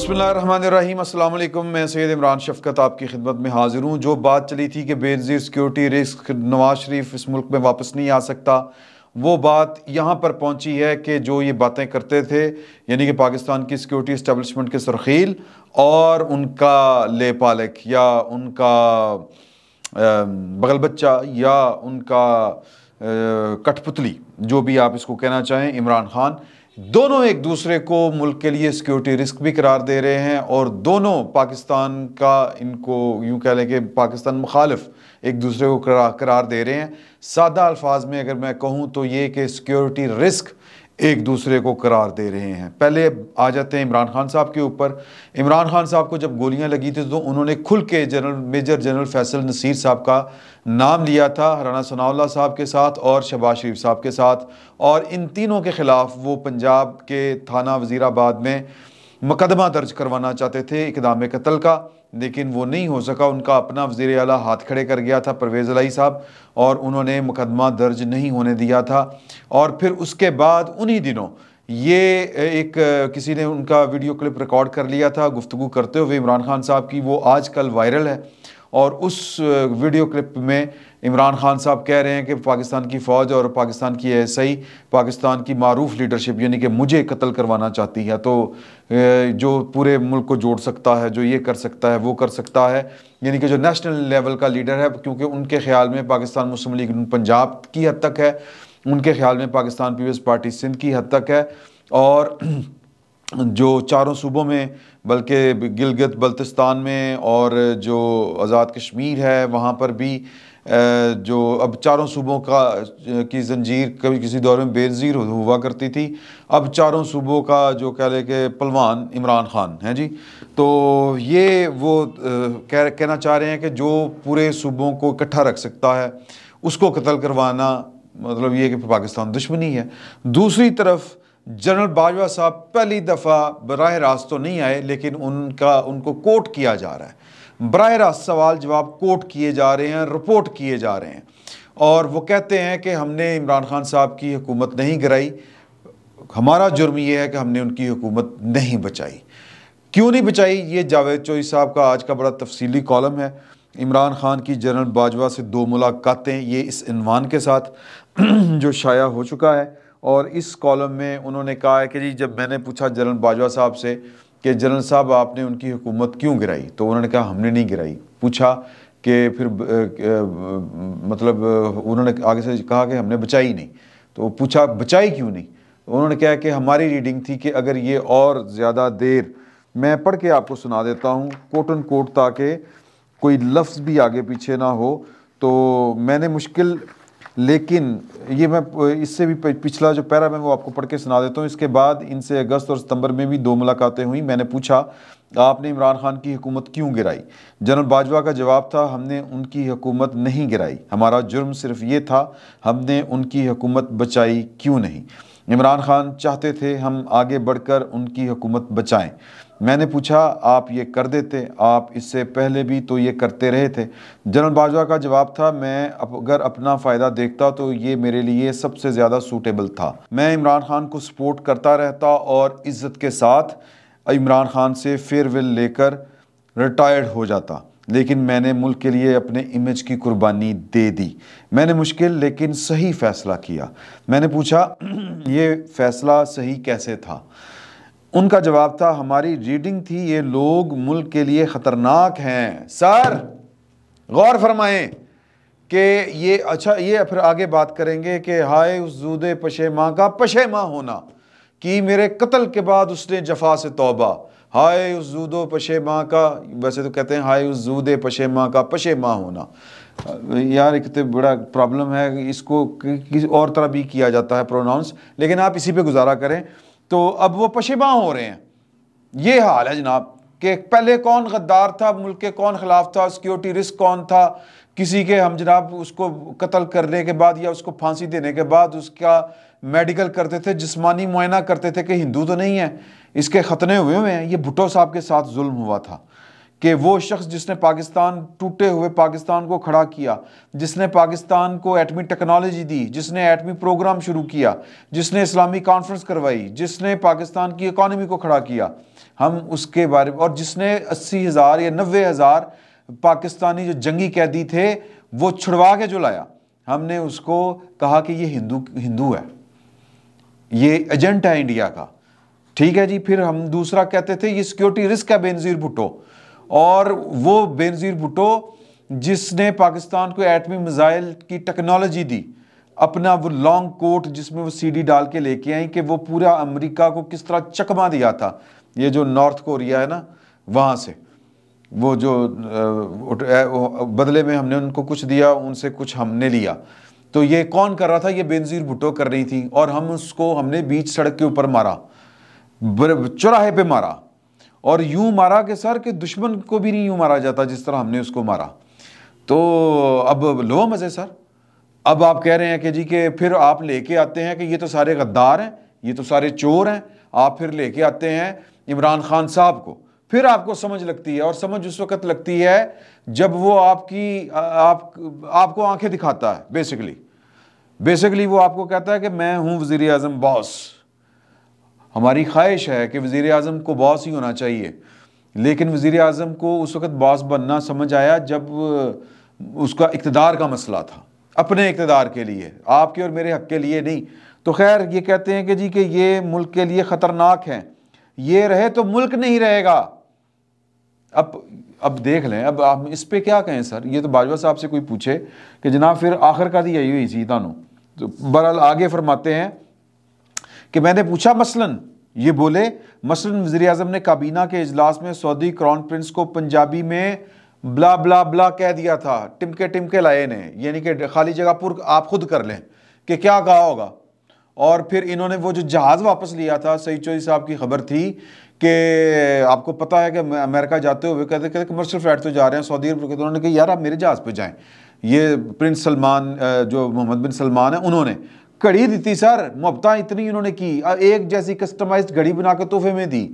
बसमिल वालेकुम मैं सैद इमरान शफकत आपकी खिदमत में हाज़िर हूँ जो बात चली थी कि बेनज़ीर सिक्योरिटी रिस्क नवाज शरीफ इस मुल्क में वापस नहीं आ सकता वो बात यहाँ पर पहुँची है कि जो ये बातें करते थे यानी कि पाकिस्तान की सिक्योरिटी इस्टबलिशमेंट के सरखील और उनका ले पालक या उनका बगल बच्चा या उनका कठपुतली जो भी आप इसको कहना चाहें इमरान खान दोनों एक दूसरे को मुल्क के लिए सिक्योरिटी रिस्क भी करार दे रहे हैं और दोनों पाकिस्तान का इनको यूँ कह लें कि पाकिस्तान मुखालफ एक दूसरे को करार दे रहे हैं सादा अल्फाज में अगर मैं कहूँ तो ये कि सिक्योरिटी रिस्क एक दूसरे को करार दे रहे हैं पहले आ जाते हैं इमरान खान साहब के ऊपर इमरान खान साहब को जब गोलियां लगी थी तो उन्होंने खुल के general major general Faisal Nasir साहब का नाम लिया था राना सनाउल्ला साहब के साथ और शहबाज शरीफ साहब के साथ और इन तीनों के ख़िलाफ़ वो पंजाब के थाना वज़ीराबाद में मुकदमा दर्ज करवाना चाहते थे इकदाम कत्ल का लेकिन वो नहीं हो सका उनका अपना वजीर अला हाथ खड़े कर गया था परवेज़ अलाई साहब और उन्होंने मुकदमा दर्ज नहीं होने दिया था और फिर उसके बाद उन्हीं दिनों ये एक किसी ने उनका वीडियो क्लिप रिकॉर्ड कर लिया था गुफ्तु करते हुए इमरान खान साहब की वो आज कल वायरल है और उस वीडियो क्लिप में इमरान खान साहब कह रहे हैं कि पाकिस्तान की फ़ौज और पाकिस्तान की एस आई पाकिस्तान की मरूफ लीडरशिप यानी कि मुझे कत्ल करवाना चाहती है तो जो पूरे मुल्क को जोड़ सकता है जो ये कर सकता है वो कर सकता है यानी कि जो नेशनल लेवल का लीडर है क्योंकि उनके ख्याल में पाकिस्तान मुस्लिम लीग पंजाब की हद तक है उनके ख्याल में पाकिस्तान पीपल्स पार्टी सिंध की हद तक है और जो चारों सूबों में बल्कि गिलगित बल्तिस्तान में और जो आज़ाद कश्मीर है वहाँ पर भी जो अब चारों सूबों का की जंजीर कभी किसी दौर में बेनज़ीर हुआ करती थी अब चारों सूबों का जो कह लें कि पलवान इमरान ख़ान हैं जी तो ये वो कह कहना चाह रहे हैं कि जो पूरे सूबों को इकट्ठा रख सकता है उसको कत्ल करवाना मतलब ये कि पाकिस्तान दुश्मनी है दूसरी तरफ जनरल बाजवा साहब पहली दफ़ा बरह रास्त तो नहीं आए लेकिन उनका उनको कोट किया जा रहा है बरह रास्त सवाल जवाब कोट किए जा रहे हैं रिपोर्ट किए जा रहे हैं और वो कहते हैं कि हमने इमरान खान साहब की हुकूमत नहीं गिराई हमारा जुर्म ये है कि हमने उनकी हुकूमत नहीं बचाई क्यों नहीं बचाई ये जावेद चोई साहब का आज का बड़ा तफसीली कॉलम है इमरान खान की जनरल बाजवा से दो मुलाकातें ये इस इनवान के साथ जो शाया हो चुका है और इस कॉलम में उन्होंने कहा है कि जी जब मैंने पूछा जनरल बाजवा साहब से कि जनरल साहब आपने उनकी हुकूमत क्यों गिराई तो उन्होंने कहा हमने नहीं गिराई पूछा कि फिर मतलब उन्होंने आगे से कहा कि हमने बचाई नहीं तो पूछा बचाई क्यों नहीं तो उन्होंने कहा कि हमारी रीडिंग थी कि अगर ये और ज़्यादा देर मैं पढ़ के आपको सुना देता हूँ कोट एंड कोट ताकि कोई लफ्ज़ भी आगे पीछे ना हो तो मैंने मुश्किल लेकिन ये मैं इससे भी पिछला जो पैरा मैं वो आपको पढ़ के सुना देता हूँ इसके बाद इनसे अगस्त और सितंबर में भी दो मुलाकातें हुई मैंने पूछा आपने इमरान खान की हुकूमत क्यों गिराई जनरल बाजवा का जवाब था हमने उनकी हुकूमत नहीं गिराई हमारा जुर्म सिर्फ ये था हमने उनकी हुकूमत बचाई क्यों नहीं इमरान खान चाहते थे हम आगे बढ़कर उनकी हुकूमत बचाएं मैंने पूछा आप ये कर देते आप इससे पहले भी तो ये करते रहे थे जनरल बाजवा का जवाब था मैं अगर अपना फ़ायदा देखता तो ये मेरे लिए सबसे ज़्यादा सूटेबल था मैं इमरान खान को सपोर्ट करता रहता और इज़्ज़त के साथ इमरान खान से फेयरवेल लेकर रिटायर्ड हो जाता लेकिन मैंने मुल्क के लिए अपने इमेज की कुर्बानी दे दी मैंने मुश्किल लेकिन सही फ़ैसला किया मैंने पूछा ये फ़ैसला सही कैसे था उनका जवाब था हमारी रीडिंग थी ये लोग मुल्क के लिए ख़तरनाक हैं सर गौर फरमाएं कि ये अच्छा ये फिर आगे बात करेंगे कि हाय उस जूदे पशे माँ का पशे माँ होना कि मेरे कत्ल के बाद उसने जफा से तोबा हाय उस जूदो पशे माँ का वैसे तो कहते हैं हाय उस जूदे पशे माँ का पशे माँ होना यार एक तो बड़ा प्रॉब्लम है इसको किसी और तरह भी किया जाता है प्रोनाउंस लेकिन आप इसी पे गुजारा करें तो अब वो पशेबा हो रहे हैं ये हाल है जनाब कि पहले कौन गद्दार था मुल्क के कौन खिलाफ था सिक्योरिटी रिस्क कौन था किसी के हम जनाब उसको कत्ल करने के बाद या उसको फांसी देने के बाद उसका मेडिकल करते थे जिस्मानी मुआयना करते थे कि हिंदू तो नहीं है इसके ख़तने हुए हुए हैं ये भुटो साहब के साथ जुल्म हुआ था कि वो शख्स जिसने पाकिस्तान टूटे हुए पाकिस्तान को खड़ा किया जिसने पाकिस्तान को एटमी टेक्नोलॉजी दी जिसने एटमी प्रोग्राम शुरू किया जिसने इस्लामी कॉन्फ्रेंस करवाई जिसने पाकिस्तान की इकॉनमी को खड़ा किया हम उसके बारे में और जिसने अस्सी हज़ार या नबे हज़ार पाकिस्तानी जो जंगी कैदी थे वो छुड़वा के जो लाया हमने उसको कहा कि ये हिंदू हिंदू है ये एजेंट है इंडिया का ठीक है जी फिर हम दूसरा कहते थे ये सिक्योरिटी रिस्क है बेनज़ीर भुट्टो और वो बेनज़ीर भुटो जिसने पाकिस्तान को एटमी मिज़ाइल की टेक्नोलॉजी दी अपना वो लॉन्ग कोट जिसमें वो सीडी डाल के लेके आई कि वो पूरा अमेरिका को किस तरह चकमा दिया था ये जो नॉर्थ कोरिया है ना वहाँ से वो जो बदले में हमने उनको कुछ दिया उनसे कुछ हमने लिया तो ये कौन कर रहा था ये बेनज़ीर भुट्टो कर रही थी और हम उसको हमने बीच सड़क के ऊपर मारा चौराहे पे मारा और यूं मारा कि सर कि दुश्मन को भी नहीं यूं मारा जाता जिस तरह हमने उसको मारा तो अब लो मज़े सर अब आप कह रहे हैं कि जी के फिर आप लेके आते हैं कि ये तो सारे गद्दार हैं ये तो सारे चोर हैं आप फिर लेके आते हैं इमरान खान साहब को फिर आपको समझ लगती है और समझ उस वक्त लगती है जब वो आपकी आप आपको आंखें दिखाता है बेसिकली बेसिकली वो आपको कहता है कि मैं हूँ वज़ी अजम बॉस हमारी ख्वाहिश है कि वज़ी अजम को बॉस ही होना चाहिए लेकिन वज़ी अजम को उस वक़्त बॉस बनना समझ आया जब उसका इकतदार का मसला था अपने इकतदार के लिए आपके और मेरे हक के लिए नहीं तो खैर ये कहते हैं कि जी कि ये मुल्क के लिए ख़तरनाक हैं ये रहे तो मुल्क नहीं रहेगा अब अब देख लें अब आप इस पर क्या कहें सर ये तो बाजवा साहब से कोई पूछे कि जनाब फिर आखिर का दी यही हुई सी तानू तो बहरहाल आगे फरमाते हैं कि मैंने पूछा मसलन ये बोले मसलन वजी अजम ने काबीना के अजलास में सऊदी क्राउन प्रिंस को पंजाबी में ब्ला ब्ला ब्ला कह दिया था टिमके टिमके लाए ने यानी कि खाली जगह पुर आप खुद कर लें कि क्या कहा होगा और फिर इन्होंने वो जो जहाज़ वापस लिया था सईद चौधरी साहब की खबर थी कि आपको पता है कि अमेरिका जाते हुए कहते कहते कमर्शियल फ्लाइट तो जा रहे हैं सऊदी अरब के तो उन्होंने कहा यार आप मेरे जहाज़ पे जाएं ये प्रिंस सलमान जो मोहम्मद बिन सलमान है उन्होंने घड़ी दी सर मुफ्त इतनी उन्होंने की एक जैसी कस्टमाइज घड़ी बना कर तोहफे में दी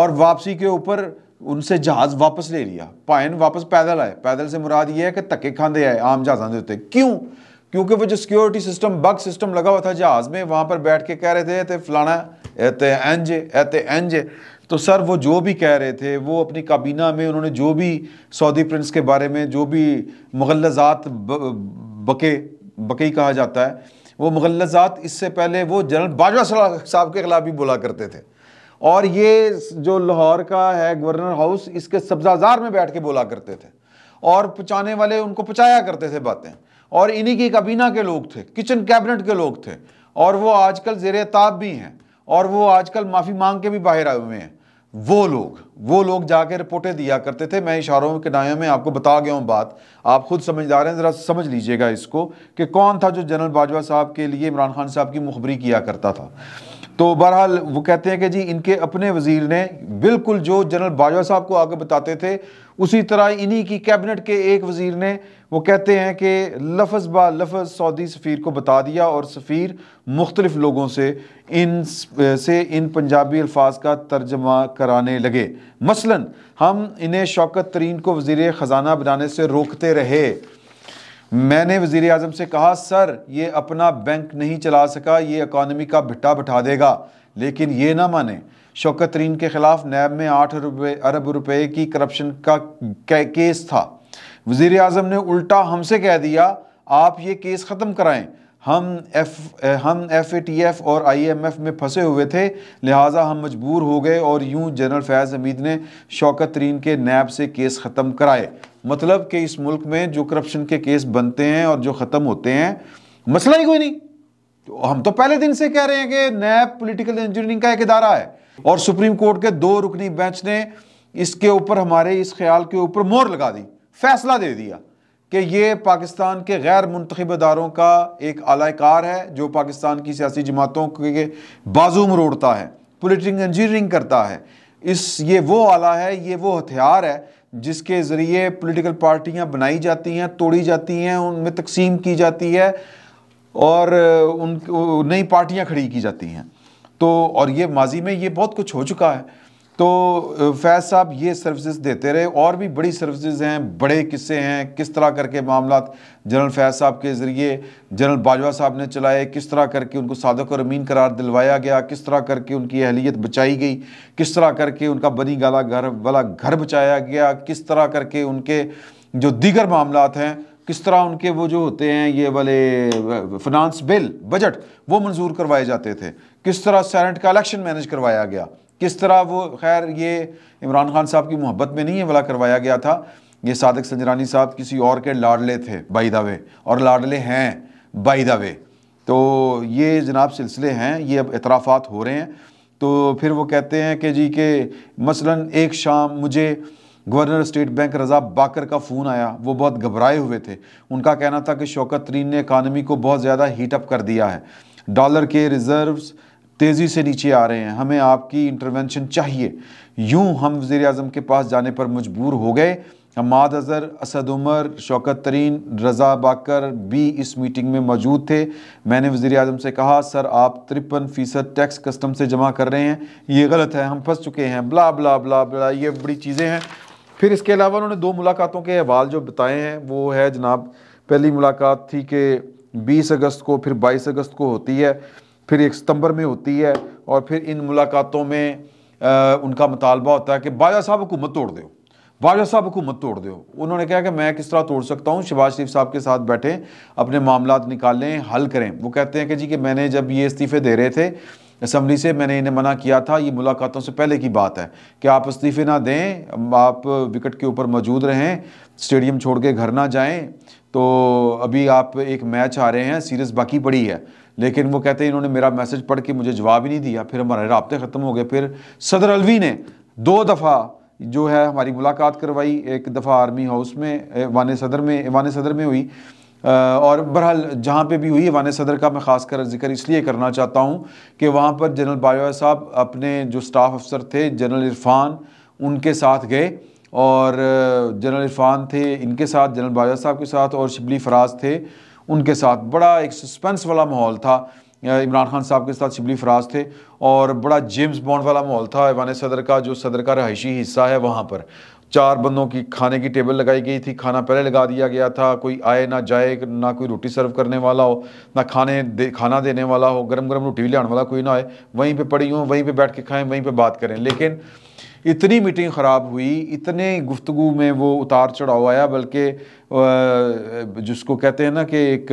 और वापसी के ऊपर उनसे जहाज वापस ले लिया पायन वापस पैदल आए पैदल से मुराद ये है कि धक्के खाते आए आम जहाजा के उत्ते क्यों क्योंकि वो जो सिक्योरिटी सिस्टम बग सिस्टम लगा हुआ था जहाज में वहाँ पर बैठ के कह रहे थे ते फलाना एते एंज एते एंज तो सर वो जो भी कह रहे थे वो अपनी काबीना में उन्होंने जो भी सऊदी प्रिंस के बारे में जो भी मुगलजात बके बकई कहा जाता है वो मुगलजात इससे पहले वो जनरल बाजवा साहब के खिलाफ भी बोला करते थे और ये जो लाहौर का है गवर्नर हाउस इसके सब्जाजार में बैठ के बोला करते थे और पचाने वाले उनको पचाया करते थे बातें और इन्हीं की काबीना के लोग थे किचन कैबिनेट के लोग थे और वो आजकल जेर ताब भी हैं और वो आजकल माफ़ी मांग के भी बाहर आए हुए हैं वो लोग वो लोग जाके रिपोर्टें दिया करते थे मैं इशारों के नायों में आपको बता गया हूँ बात आप खुद समझदार हैं ज़रा समझ लीजिएगा इसको कि कौन था जो जनरल बाजवा साहब के लिए इमरान खान साहब की मुखबरी किया करता था तो बहरहाल वो कहते हैं कि जी इनके अपने वजीर ने बिल्कुल जो जनरल बाजवा साहब को आगे बताते थे उसी तरह इन्हीं की कैबिनेट के एक वजीर ने वो कहते हैं कि लफज बा लफज सऊदी सफ़ीर को बता दिया और सफ़ीर मुख्तलिफ़ लोगों से इन से इन पंजाबी अल्फाज का तर्जमा कराने लगे मसलन हम इन्हें शौकत तरीन को वज़ी ख़जाना बनाने से रोकते रहे मैंने वज़ी अजम से कहा सर ये अपना बैंक नहीं चला सका ये इकानमी का भिट्टा बिठा देगा लेकिन ये ना माने शौकत तरीन के ख़िलाफ़ नैब में आठ रुपये अरब रुपये की करप्शन का केस था वज़ी अजम ने उल्टा हमसे कह दिया आप ये केस ख़त्म कराएं हम एफ हम एफ ए टी एफ और आई एम एफ में फंसे हुए थे लिहाजा हम मजबूर हो गए और यूं जनरल फैज़ हमीद ने शौकत तरीन के नैब से केस ख़त्म कराए मतलब कि इस मुल्क में जो करप्शन के केस बनते हैं और जो ख़त्म होते हैं मसला ही कोई नहीं तो हम तो पहले दिन से कह रहे हैं कि नैब पोलिटिकल इंजीनियरिंग का एक इदारा है और सुप्रीम कोर्ट के दो रुकनी बेंच ने इसके ऊपर हमारे इस ख्याल के ऊपर मोर लगा दी फैसला दे दिया कि ये पाकिस्तान के गैर मुंतब इदारों का एक आलाकार है जो पाकिस्तान की सियासी जमातों के बाजू मरोड़ता है पोलिटिकल इंजीनियरिंग करता है इस ये वो आला है ये वो हथियार है जिसके ज़रिए पोलिटिकल पार्टियाँ बनाई जाती हैं तोड़ी जाती हैं उनमें तकसीम की जाती है और उन नई पार्टियाँ खड़ी की जाती हैं तो और ये माजी में ये बहुत कुछ हो चुका है तो फैज साहब ये सर्विसेज देते रहे और भी बड़ी सर्विसेज हैं बड़े किस्से हैं किस तरह करके मामला जनरल फैज साहब के ज़रिए जनरल बाजवा साहब ने चलाए किस तरह करके उनको सादक और अमीन करार दिलवाया गया किस तरह करके उनकी अहलियत बचाई गई किस तरह करके उनका बनी गाला घर वाला घर बचाया गया किस तरह करके उनके जो दीगर मामला हैं किस तरह उनके वो जो होते हैं ये वाले फिनांस बिल बजट वो मंजूर करवाए जाते थे किस तरह सैनट का इलेक्शन मैनेज करवाया गया किस तरह वो खैर ये इमरान खान साहब की मोहब्बत में नहीं है भला करवाया गया था ये सादक संजरानी साहब किसी और के लाडले थे बाई दावे और लाडले हैं बाई दावे तो ये जनाब सिलसिले हैं ये अब इतराफ़ात हो रहे हैं तो फिर वो कहते हैं कि जी के मसलन एक शाम मुझे governor state bank Raza Baqar का फ़ोन आया वो बहुत घबराए हुए थे उनका कहना था कि शौकत तरीन ने इकानमी को बहुत ज़्यादा हीटअप कर दिया है डॉलर के रिज़र्व्स तेज़ी से नीचे आ रहे हैं हमें आपकी इंटरवेंशन चाहिए यूं हम वज़ी अजम के पास जाने पर मजबूर हो गए हमाद अज़र असद उमर शौकत तरीन रज़ा बाकर भी इस मीटिंग में मौजूद थे मैंने वज़ी अजम से कहा सर आप तिरपन फ़ीसद टैक्स कस्टम से जमा कर रहे हैं ये गलत है हम फंस चुके हैं बला ब्ला ब्ला बला ये बड़ी चीज़ें हैं फिर इसके अलावा उन्होंने दो मुलाकातों के अहवाल जो बताए हैं वो है जनाब पहली मुलाकात थी कि बीस अगस्त को फिर बाईस अगस्त को होती है फिर एक सितंबर में होती है और फिर इन मुलाकातों में आ, उनका मुतालबा होता है कि बाजा साहब हुकूमत तोड़ दो बाजा साहब हुकूमत तोड़ दो उन्होंने कहा कि मैं किस तरह तोड़ सकता हूँ शहबाज शरीफ साहब के साथ बैठें अपने मामला निकालें हल करें वो कहते हैं कि जी कि मैंने जब ये इस्तीफ़े दे रहे थे असम्बली से मैंने इन्हें मना किया था ये मुलाकातों से पहले की बात है कि आप इस्तीफ़े ना दें आप विकेट के ऊपर मौजूद रहें स्टेडियम छोड़ के घर ना जाएं तो अभी आप एक मैच आ रहे हैं सीरीज़ बाकी पड़ी है लेकिन वो कहते हैं इन्होंने मेरा मैसेज पढ़ के मुझे जवाब ही नहीं दिया फिर हमारे रबते ख़त्म हो गए फिर सदर अलवी ने दो दफ़ा जो है हमारी मुलाकात करवाई एक दफ़ा आर्मी हाउस में वान सदर में वान सदर में हुई और बहरहाल जहाँ पे भी हुई वान सदर का मैं ख़ास कर जिक्र इसलिए करना चाहता हूँ कि वहाँ पर जनरल बाजवा साहब अपने जो स्टाफ अफसर थे जनरल इरफान उनके साथ गए और जनरल इरफान थे इनके साथ जनरल बाजवा साहब के साथ और शिबली फराज थे उनके साथ बड़ा एक सस्पेंस वाला माहौल था इमरान खान साहब के साथ शिबली फराज थे और बड़ा जेम्स बॉन्ड वाला माहौल था ऐवान सदर का जो सदर का रहायशी हिस्सा है वहाँ पर चार बंदों की खाने की टेबल लगाई गई थी खाना पहले लगा दिया गया था कोई आए ना जाए ना कोई रोटी सर्व करने वाला हो ना खाने दे खाना देने वाला हो गर्म गर्म रोटी भी लाने वाला कोई ना आए वहीं पे पड़ी हूँ वहीं पे बैठ के खाएं वहीं पे बात करें लेकिन इतनी मीटिंग ख़राब हुई इतने गुफ्तु में वो उतार चढ़ाव आया बल्कि जिसको कहते हैं ना कि एक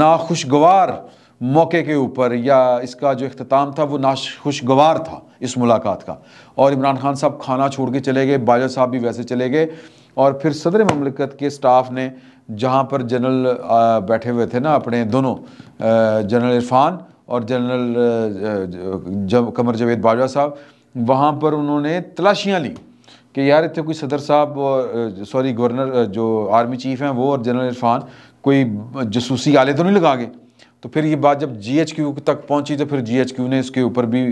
नाखुशगवार मौके के ऊपर या इसका जो अख्ताम था वो नाखुशगवार था इस मुलाकात का और इमरान खान साहब खाना छोड़ के चले गए बाजवा साहब भी वैसे चले गए और फिर सदर ममलिकत के स्टाफ ने जहाँ पर जनरल बैठे हुए थे ना अपने दोनों जनरल इरफान और जनरल कमर जवेद बाजवा साहब वहाँ पर उन्होंने तलाशियाँ ली कि यार इतने कोई सदर साहब और सॉरी गवर्नर जो आर्मी चीफ हैं वो और जनरल इरफान कोई जसूसी आले तो नहीं लगा गए तो फिर ये बात जब जी एच क्यू तक पहुँची तो फिर जी एच क्यू ने इसके ऊपर भी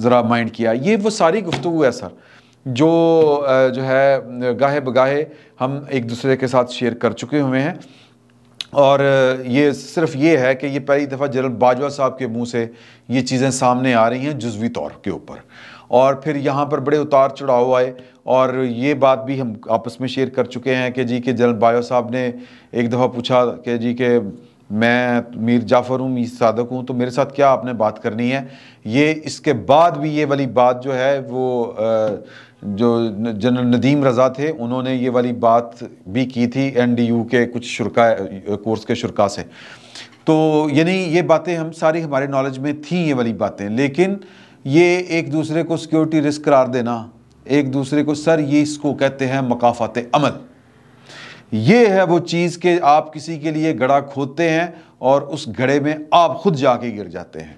ज़रा माइंड किया ये वो सारी गुफ्तु है सर जो जो है गाहे बगाहे हम एक दूसरे के साथ शेयर कर चुके हुए हैं और ये सिर्फ ये है कि ये पहली दफ़ा जनरल बाजवा साहब के मुंह से ये चीज़ें सामने आ रही हैं जजवी तौर के ऊपर और फिर यहाँ पर बड़े उतार चढ़ाव आए और ये बात भी हम आपस में शेयर कर चुके हैं कि जी के जनरल बायो साहब ने एक दफ़ा पूछा कि जी के मैं मीर जाफ़र हूँ मीर सादक हूँ तो मेरे साथ क्या आपने बात करनी है ये इसके बाद भी ये वाली बात जो है वो जो जनरल नदीम रज़ा थे उन्होंने ये वाली बात भी की थी एनडीयू के कुछ शुरा कोर्स के शुरा से तो यानी ये बातें हम सारी हमारे नॉलेज में थी ये वाली बातें लेकिन ये एक दूसरे को सिक्योरिटी रिस्क करार देना एक दूसरे को सर ये इसको कहते हैं मकाफत अमल ये है वो चीज़ के आप किसी के लिए गड़ा खोदते हैं और उस गड़े में आप खुद जाके गिर जाते हैं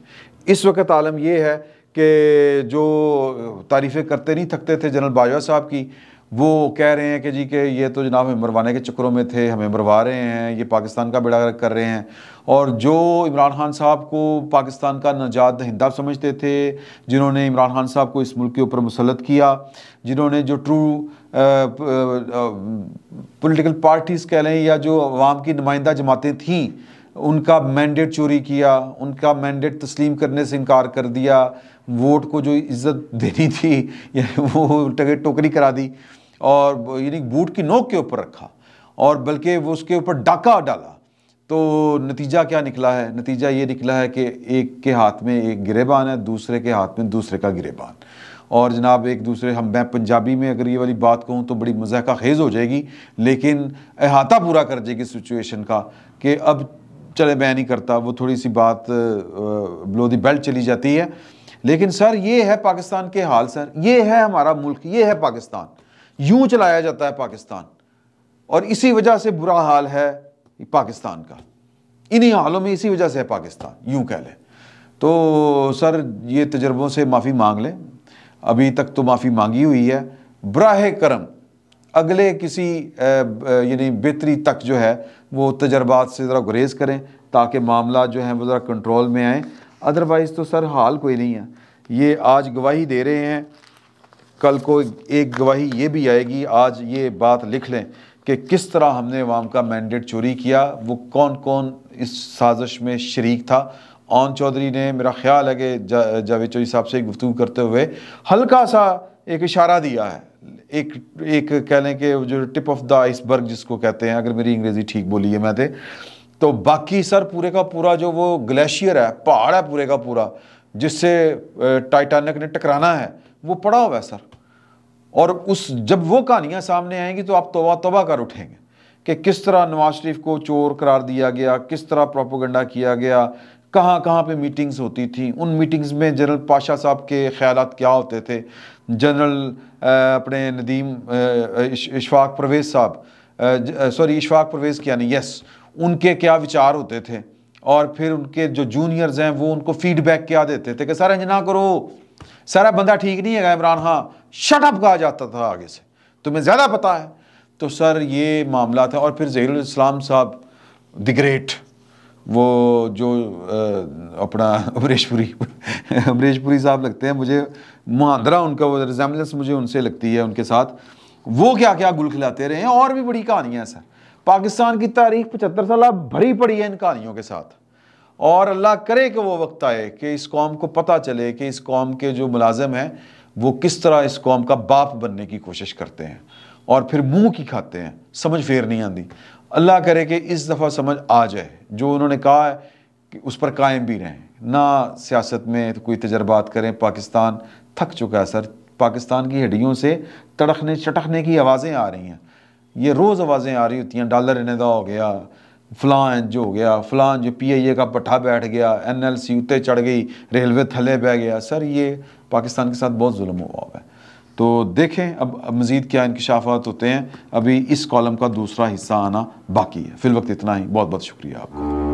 इस वक्त आलम यह है कि जो तारीफ़ें करते नहीं थकते थे जनरल बाजवा साहब की वो कह रहे हैं कि जी के ये तो जनाब हमें मरवाने के चक्करों में थे हमें मरवा रहे हैं ये पाकिस्तान का बेड़ा कर रहे हैं और जो इमरान खान साहब को पाकिस्तान का नजात दहिंदा समझते थे जिन्होंने इमरान खान साहब को इस मुल्क के ऊपर मुसलत किया जिन्होंने जो ट्रू पॉलिटिकल पार्टीज़ कह लें या जो अवाम की नुमाइंदा जमातें थीं उनका मैंडेट चोरी किया उनका मैंडेट तस्लीम करने से इनकार कर दिया वोट को जो इज़्ज़त देनी थी वो टोकरी करा दी और यानी बूट की नोक के ऊपर रखा और बल्कि वो उसके ऊपर डाका डाला तो नतीजा क्या निकला है नतीजा ये निकला है कि एक के हाथ में एक गिरेबान है दूसरे के हाथ में दूसरे का गिरेबान और जनाब एक दूसरे हम मैं पंजाबी में अगर ये वाली बात कहूँ तो बड़ी मजाक खेज़ हो जाएगी लेकिन अहाता पूरा कर जाएगी सिचुएशन का कि अब चले मैं नहीं करता वो थोड़ी सी बात बिलो दी बेल्ट चली जाती है लेकिन सर ये है पाकिस्तान के हाल सर ये है हमारा मुल्क ये है पाकिस्तान यूं चलाया जाता है पाकिस्तान और इसी वजह से बुरा हाल है पाकिस्तान का इन्हीं हालों में इसी वजह से है पाकिस्तान यूं कह लें तो सर ये तजर्बों से माफ़ी मांग लें अभी तक तो माफ़ी मांगी हुई है ब्राह करम अगले किसी यानी बेहतरी तक जो है वो तजर्बात से ज़रा गुरेज़ करें ताकि मामला जो है वो ज़रा कंट्रोल में आए अदरवाइज़ तो सर हाल कोई नहीं है ये आज गवाही दे रहे हैं कल को एक गवाही ये भी आएगी आज ये बात लिख लें कि किस तरह हमने अवाम का मैंडेट चोरी किया वो कौन कौन इस साजिश में शरीक था ओन चौधरी ने मेरा ख्याल है कि जा, जावेद चौधरी साहब से गुफ्तु करते हुए हल्का सा एक इशारा दिया है एक एक कह लें कि जो टिप ऑफ द आइसबर्ग जिसको कहते हैं अगर मेरी अंग्रेज़ी ठीक बोली है मैं थे तो।, तो बाकी सर पूरे का पूरा जो वो ग्लेशियर है पहाड़ है पूरे का पूरा जिससे टाइटानिक ने टकराना है वो पड़ा हुआ है सर और उस जब वो कहानियाँ सामने आएंगी तो आप तोबा तोबा कर उठेंगे कि किस तरह नवाज शरीफ को चोर करार दिया गया किस तरह प्रोपोगंडा किया गया कहाँ कहाँ पे मीटिंग्स होती थी उन मीटिंग्स में जनरल पाशा साहब के ख्याल क्या होते थे जनरल अपने नदीम इशफाक परवेज़ साहब सॉरी इशफाक परवेज़ क्या नहीं यस उनके क्या विचार होते थे और फिर उनके जो जूनियर्स हैं वो उनको फीडबैक क्या देते थे कि सर जना करो सारा बंदा ठीक नहीं है इमरान हाँ शटअप कहा जाता था आगे से तुम्हें ज़्यादा पता है तो सर ये मामला था और फिर जहीरुलस्लाम साहब द ग्रेट वो जो अपना अमरीशपुरी अमरीशपुरी साहब लगते हैं मुझे महादरा उनका वो रिजेम्बलेंस मुझे उनसे लगती है उनके साथ वो क्या क्या गुल खिलाते रहे हैं और भी बड़ी कहानियाँ हैं सर पाकिस्तान की तारीख पचहत्तर साल भरी पड़ी है इन कहानियों के साथ और अल्लाह करे कि वो वक्त आए कि इस कौम को पता चले कि इस कौम के जो मुलाजम हैं वो किस तरह इस कौम का बाप बनने की कोशिश करते हैं और फिर मुंह की खाते हैं समझ फेर नहीं आती अल्लाह करे कि इस दफ़ा समझ आ जाए जो उन्होंने कहा है कि उस पर कायम भी रहें ना सियासत में तो कोई तजर्बात करें पाकिस्तान थक चुका है सर पाकिस्तान की हड्डियों से तड़खने चटखने की आवाज़ें आ रही हैं ये रोज़ आवाज़ें आ रही होती हैं डॉलर इनेदा हो गया फलां जो हो गया पी जो पीआईए का पट्ठा बैठ गया एनएलसी उत्ते चढ़ गई रेलवे थले बह गया सर ये पाकिस्तान के साथ बहुत जुल्म हुआ हुआ है तो देखें अब, अब मज़ीद क्या इंकशाफात होते हैं अभी इस कॉलम का दूसरा हिस्सा आना बाकी है फिल वक्त इतना ही बहुत बहुत शुक्रिया आपका